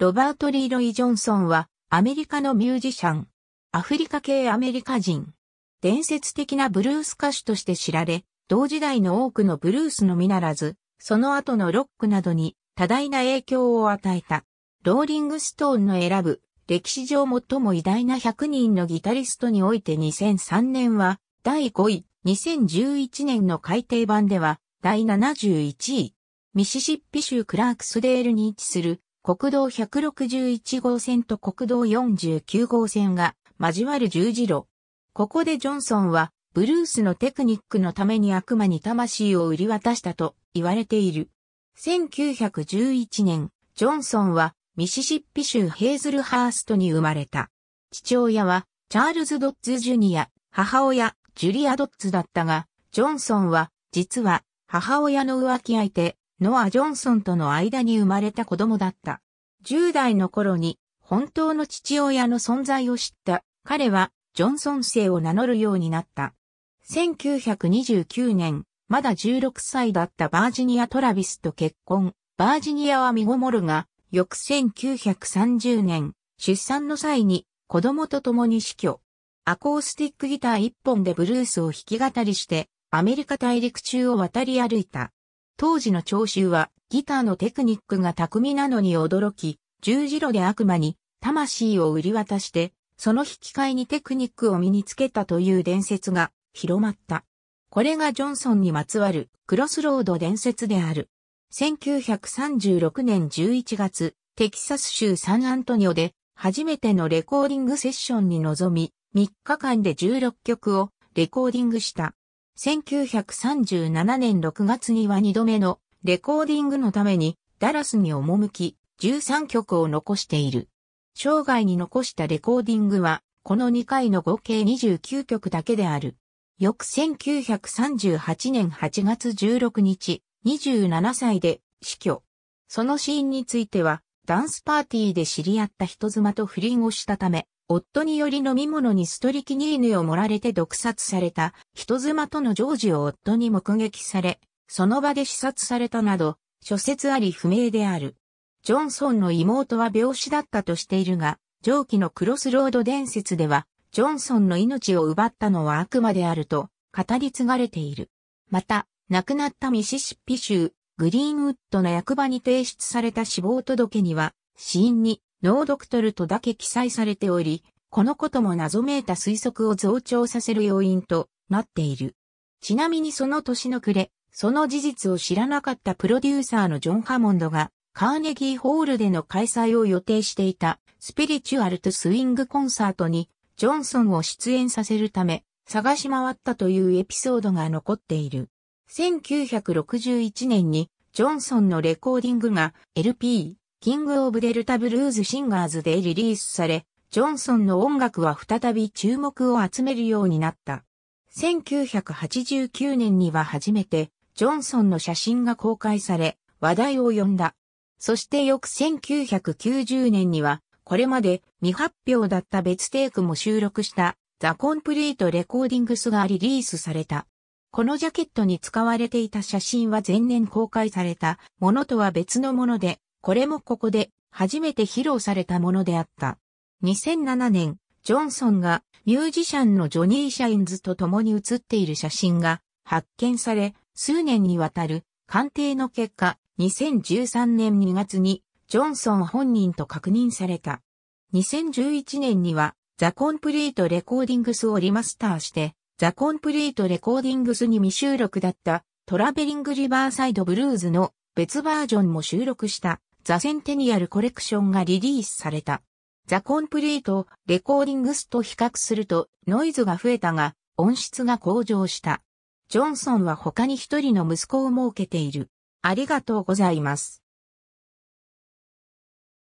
ロバート・リーロイ・ジョンソンは、アメリカのミュージシャン。アフリカ系アメリカ人。伝説的なブルース歌手として知られ、同時代の多くのブルースのみならず、その後のロックなどに多大な影響を与えた。ローリング・ストーンの選ぶ、歴史上最も偉大な100人のギタリストにおいて2003年は、第5位、2011年の改訂版では、第71位。ミシシッピ州クラークスデールに位置する国道161号線と国道49号線が交わる十字路。ここでジョンソンは、ブルースのテクニックのために悪魔に魂を売り渡したと言われている。1911年、ジョンソンはミシシッピ州ヘーズルハーストに生まれた。父親はチャールズ・ドッズ・ジュニア、母親、ジュリア・ドッズだったが、ジョンソンは、実は、母親の浮気相手、ノア・ジョンソンとの間に生まれた子供だった。10代の頃に本当の父親の存在を知った彼はジョンソン姓を名乗るようになった。1929年、まだ16歳だったバージニア・トラビスと結婚。バージニアは身ごもるが、翌1930年、出産の際に子供と共に死去。アコースティックギター一本でブルースを弾き語りして、アメリカ大陸中を渡り歩いた。当時の聴衆はギターのテクニックが巧みなのに驚き、十字路で悪魔に魂を売り渡して、その引き換えにテクニックを身につけたという伝説が広まった。これがジョンソンにまつわるクロスロード伝説である。1936年11月、テキサス州サンアントニオで初めてのレコーディングセッションに臨み、3日間で16曲をレコーディングした。1937年6月には2度目のレコーディングのためにダラスに赴き、13曲を残している。生涯に残したレコーディングは、この2回の合計29曲だけである。翌1938年8月16日、27歳で死去。そのシーンについては、ダンスパーティーで知り合った人妻と不倫をしたため、夫により飲み物にストリキニーヌを盛られて毒殺された人妻とのジョージを夫に目撃され、その場で視察されたなど、諸説あり不明である。ジョンソンの妹は病死だったとしているが、上記のクロスロード伝説では、ジョンソンの命を奪ったのは悪魔であると語り継がれている。また、亡くなったミシシッピ州、グリーンウッドの役場に提出された死亡届には、死因にノードクトルとだけ記載されており、このことも謎めいた推測を増長させる要因となっている。ちなみにその年の暮れ、その事実を知らなかったプロデューサーのジョン・ハモンドが、カーネギーホールでの開催を予定していたスピリチュアルとスイングコンサートにジョンソンを出演させるため探し回ったというエピソードが残っている。1961年にジョンソンのレコーディングが LP キング・オブ・デルタ・ブルーズ・シンガーズでリリースされ、ジョンソンの音楽は再び注目を集めるようになった。1989年には初めて、ジョンソンの写真が公開され、話題を呼んだ。そして翌1990年には、これまで未発表だった別テイクも収録したザ・コンプリート・レコーディングスがリリースされた。このジャケットに使われていた写真は前年公開されたものとは別のもので、これもここで初めて披露されたものであった。2007年、ジョンソンがミュージシャンのジョニー・シャインズと共に写っている写真が発見され、数年にわたる鑑定の結果、2013年2月にジョンソン本人と確認された。2011年にはザ・コンプリート・レコーディングスをリマスターして、ザ・コンプリート・レコーディングスに未収録だったトラベリング・リバーサイド・ブルーズの別バージョンも収録した。ザ・センテニアルコレクションがリリースされた。ザ・コンプリート・レコーディングスと比較するとノイズが増えたが音質が向上した。ジョンソンは他に一人の息子を設けている。ありがとうございます。